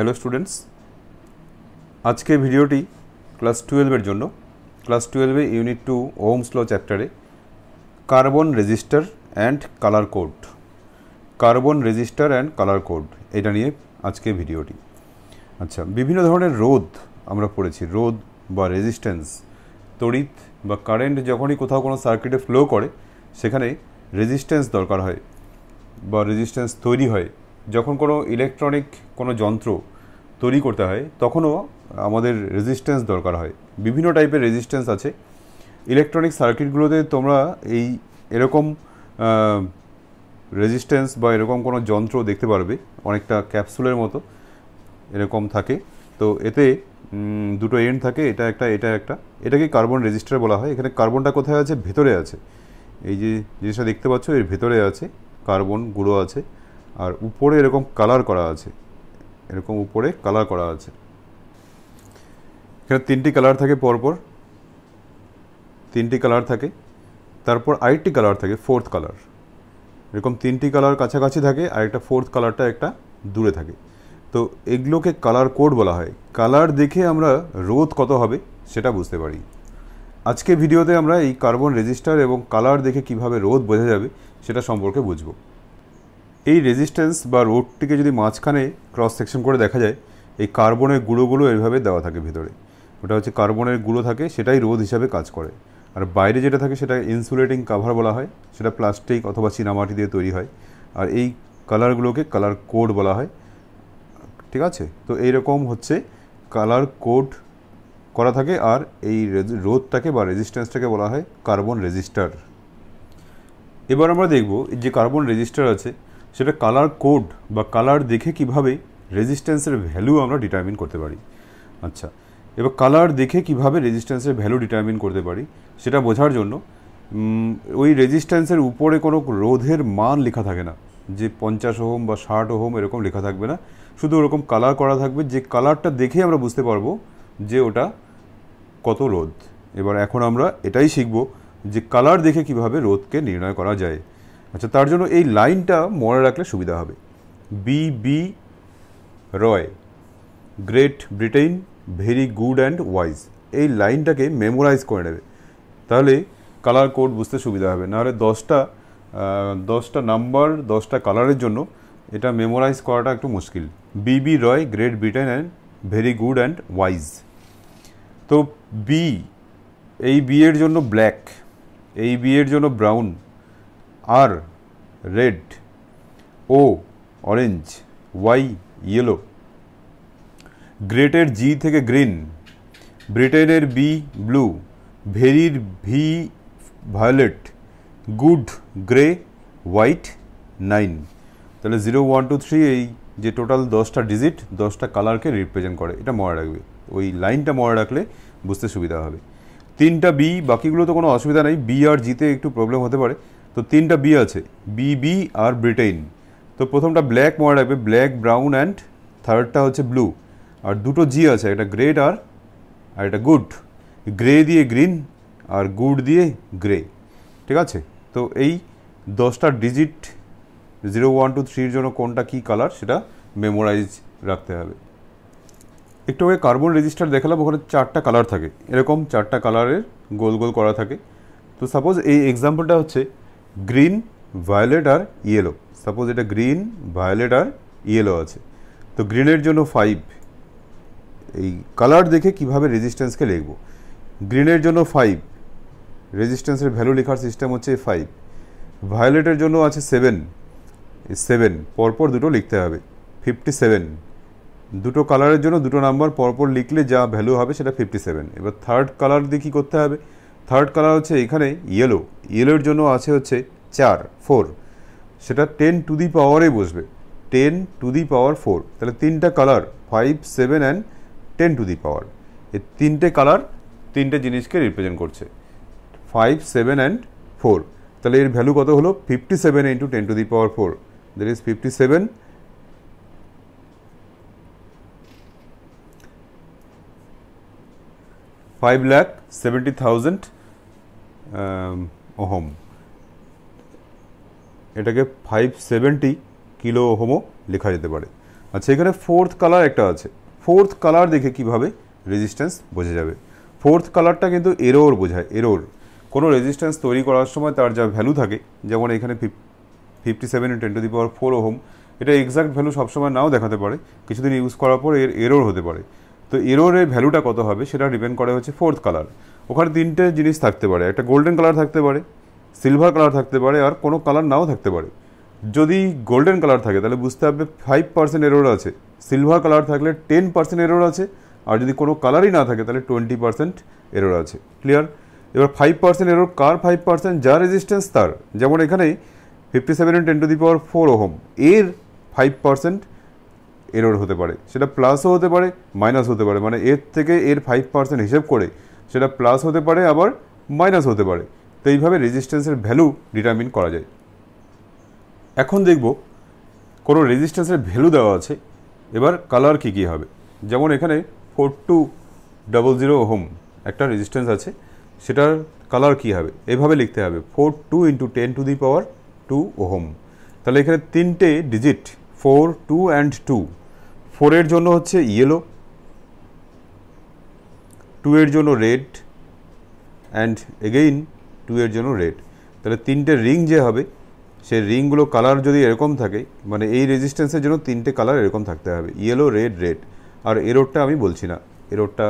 hello students আজকে ভিডিওটি class টুয়েলভের জন্য ক্লাস টুয়েলভে ইউনিট টু ওমস ল চ্যাপ্টারে carbon resistor and colour code carbon resistor and colour code এটা নিয়ে আজকে ভিডিওটি আচ্ছা বিভিন্ন ধরনের রোদ আমরা পড়েছি রোদ বা রেজিস্ট্যান্স তড়িৎ বা কারেন্ট যখনই কোথাও কোনো সার্কিটে ফ্লো করে সেখানে রেজিস্ট্যান্স দরকার হয় বা রেজিস্ট্যান্স তৈরি হয় যখন কোনো ইলেকট্রনিক কোনো যন্ত্র তৈরি করতে হয় তখনও আমাদের রেজিস্ট্যান্স দরকার হয় বিভিন্ন টাইপের রেজিস্ট্যান্স আছে ইলেকট্রনিক সার্কিটগুলোতে তোমরা এই এরকম রেজিস্ট্যান্স বা এরকম কোনো যন্ত্র দেখতে পারবে অনেকটা ক্যাপসুলের মতো এরকম থাকে তো এতে দুটো এন্ড থাকে এটা একটা এটা একটা এটাকে কার্বন রেজিস্টার বলা হয় এখানে কার্বনটা কোথায় আছে ভেতরে আছে এই যে জিনিসটা দেখতে পাচ্ছ এর ভেতরে আছে কার্বন গুঁড়ো আছে আর উপরে এরকম কালার করা আছে এরকম উপরে কালার করা আছে এখানে তিনটি কালার থাকে পরপর তিনটি কালার থাকে তারপর আরেকটি কালার থাকে ফোর্থ কালার এরকম তিনটি কালার কাছাকাছি থাকে আর একটা ফোর্থ কালারটা একটা দূরে থাকে তো এগুলোকে কালার কোড বলা হয় কালার দেখে আমরা রোধ কত হবে সেটা বুঝতে পারি আজকে ভিডিওতে আমরা এই কার্বন রেজিস্টার এবং কালার দেখে কিভাবে রোধ বোঝা যাবে সেটা সম্পর্কে বুঝবো এই রেজিস্ট্যান্স বা রোডটিকে যদি মাঝখানে ক্রস সেকশন করে দেখা যায় এই কার্বনের গুঁড়োগুলো এইভাবে দেওয়া থাকে ভেতরে ওটা হচ্ছে কার্বনের গুঁড়ো থাকে সেটাই রোদ হিসাবে কাজ করে আর বাইরে যেটা থাকে সেটা ইনসুলেটিং কাভার বলা হয় সেটা প্লাস্টিক অথবা চীনামাটি দিয়ে তৈরি হয় আর এই কালারগুলোকে কালার কোড বলা হয় ঠিক আছে তো এইরকম হচ্ছে কালার কোড করা থাকে আর এই রোধটাকে বা রেজিস্ট্যান্সটাকে বলা হয় কার্বন রেজিস্টার এবার আমরা দেখব যে কার্বন রেজিস্টার আছে সেটা কালার কোড বা কালার দেখে কিভাবে রেজিস্ট্যান্সের ভ্যালু আমরা ডিটারমিন করতে পারি আচ্ছা এবার কালার দেখে কিভাবে রেজিস্ট্যান্সের ভ্যালু ডিটারমিন করতে পারি সেটা বোঝার জন্য ওই রেজিস্ট্যান্সের উপরে কোনো রোধের মান লেখা থাকে না যে পঞ্চাশ ওহম বা ষাট ওহম এরকম লেখা থাকবে না শুধু ওরকম কালার করা থাকবে যে কালারটা দেখে আমরা বুঝতে পারবো যে ওটা কত রোধ এবার এখন আমরা এটাই শিখব যে কালার দেখে কিভাবে রোধকে নির্ণয় করা যায় আচ্ছা তার জন্য এই লাইনটা মনে রাখলে সুবিধা হবে B B Roy Great Britain very good and wise এই লাইনটাকে মেমোরাইজ করে নেবে তাহলে কালার কোড বুঝতে সুবিধা হবে নাহলে দশটা দশটা নাম্বার দশটা কালারের জন্য এটা মেমোরাইজ করাটা একটু মুশকিল B B Roy Great Britain and very good and wise তো বি এই বিয়ের জন্য ব্ল্যাক এই বিয়ের জন্য ব্রাউন আর রেড ও অরেঞ্জ ওয়াই ইয়েলো গ্রেটের জি থেকে গ্রিন ব্রিটেনের বি ব্লু ভেরির V violet good grey white nine তাহলে জিরো ওয়ান টু থ্রি এই যে টোটাল দশটা ডিজিট দশটা কালারকে রিপ্রেজেন্ট করে এটা মনে রাখবে ওই লাইনটা মনে রাখলে বুঝতে সুবিধা হবে তিনটা বি বাকিগুলো তো কোনো অসুবিধা নেই বি আর জিতে একটু প্রবলেম হতে পারে তো তিনটা বি আছে বি বি আর ব্রিটেন তো প্রথমটা ব্ল্যাক মনে রাখবে ব্ল্যাক ব্রাউন অ্যান্ড থার্ডটা হচ্ছে ব্লু আর দুটো জি আছে একটা গ্রেড আর আর একটা গুড গ্রে দিয়ে গ্রিন আর গুড দিয়ে গ্রে ঠিক আছে তো এই দশটা ডিজিট জিরো ওয়ান টু থ্রির জন্য কোনটা কী কালার সেটা মেমোরাইজ রাখতে হবে একটু আগে কার্বন রেজিস্টার দেখালাম ওখানে চারটা কালার থাকে এরকম চারটা কালারের গোল গোল করা থাকে তো সাপোজ এই এক্সাম্পলটা হচ্ছে গ্রিন ভায়োলেট আর ইয়েলো সাপোজ এটা গ্রিন ভায়োলেট আর ইয়েলো আছে তো গ্রিনের জন্য ফাইভ এই কালার দেখে কিভাবে রেজিস্ট্যান্সকে লিখব গ্রিনের জন্য ফাইভ রেজিস্ট্যান্সের ভ্যালু লেখার সিস্টেম হচ্ছে ফাইভ ভায়োলেটের জন্য আছে সেভেন সেভেন পরপর দুটো লিখতে হবে ফিফটি সেভেন দুটো কালারের জন্য দুটো নাম্বার পরপর লিখলে যা ভ্যালু হবে সেটা ফিফটি সেভেন এবার থার্ড কালার দিয়ে কী করতে হবে থার্ড কালার হচ্ছে এখানে ইয়েলো ইয়েলোর জন্য আছে হচ্ছে চার ফোর সেটা টেন টু দি পাওয়ারে বসবে ten to the power four তাহলে তিনটা colour five seven and ten to the power এই তিনটে কালার তিনটে জিনিসকে রিপ্রেজেন্ট করছে ফাইভ সেভেন অ্যান্ড ফোর তাহলে এর ভ্যালু কত হলো fifty seven into ten to the power four that is fifty seven five lakh seventy thousand ohm এটাকে ফাইভ সেভেন্টি কিলো ওহমও লেখা যেতে পারে আচ্ছা এখানে ফোর্থ কালার একটা আছে ফোর্থ কালার দেখে কিভাবে রেজিস্ট্যান্স বোঝা যাবে ফোর্থ কালারটা কিন্তু এরোর বোঝায় এরোর কোনো রেজিস্ট্যান্স তৈরি করার সময় তার যা ভ্যালু থাকে যেমন এখানে fifty seven ten to the power four ohm এটা এক্সাক্ট ভ্যালু সবসময় নাও দেখাতে পারে কিছুদিন ইউজ করার পর এর এরোর হতে পারে তো এরোরের ভ্যালুটা কত হবে সেটা ডিপেন্ড করে হচ্ছে ফোর্থ কালার ওখানে তিনটে জিনিস থাকতে পারে একটা গোল্ডেন কালার থাকতে পারে সিলভার কালার থাকতে পারে আর কোনো কালার নাও থাকতে পারে যদি গোল্ডেন কালার থাকে তাহলে বুঝতে হবে ফাইভ পার্সেন্ট এরোর আছে সিলভার কালার থাকলে টেন পার্সেন্ট এরোর আছে আর যদি কোনো কালারই না থাকে তাহলে টোয়েন্টি পার্সেন্ট এরোর আছে ক্লিয়ার এবার ফাইভ পার্সেন্ট এরোর কার ফাইভ পার্সেন্ট যা রেজিস্ট্যান্স তার যেমন এখানে fifty seven ten to the power four ohm এর ফাইভ পার্সেন্ট এরোর হতে পারে সেটা প্লাসও হতে পারে মাইনাস হতে পারে মানে এর থেকে এর ফাইভ পার্সেন্ট হিসেব করে সেটা প্লাস হতে পারে আবার মাইনাস হতে পারে তো এইভাবে রেজিস্ট্যান্সের ভ্যালু ডিটারমিন করা যায় এখন দেখব কোনো রেজিস্ট্যান্সের ভ্যালু দেওয়া আছে এবার কালার কী কী হবে যেমন এখানে four two double zero ohm একটা রেজিস্ট্যান্স আছে সেটার কালার কী হবে এভাবে লিখতে হবে four two into ten to the power two ohm তাহলে এখানে তিনটে digit four two and two ফোরের জন্য হচ্ছে ইয়েলো টু এর জন্য রেড অ্যান্ড এগেইন টু এর জন্য রেড তাহলে তিনটে রিং যে হবে সে রিংগুলো কালার যদি এরকম থাকে মানে এই রেজিস্ট্যান্সের জন্য তিনটে কালার এরকম থাকতে হবে ইয়েলো রেড রেড আর এরোরটা আমি বলছি না এরোরটা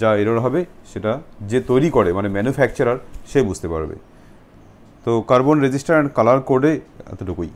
যা এরোর হবে সেটা যে তৈরি করে মানে ম্যানুফ্যাকচারার সে বুঝতে পারবে তো কার্বন রেজিস্টার অ্যান্ড কালার কোডে এতটুকুই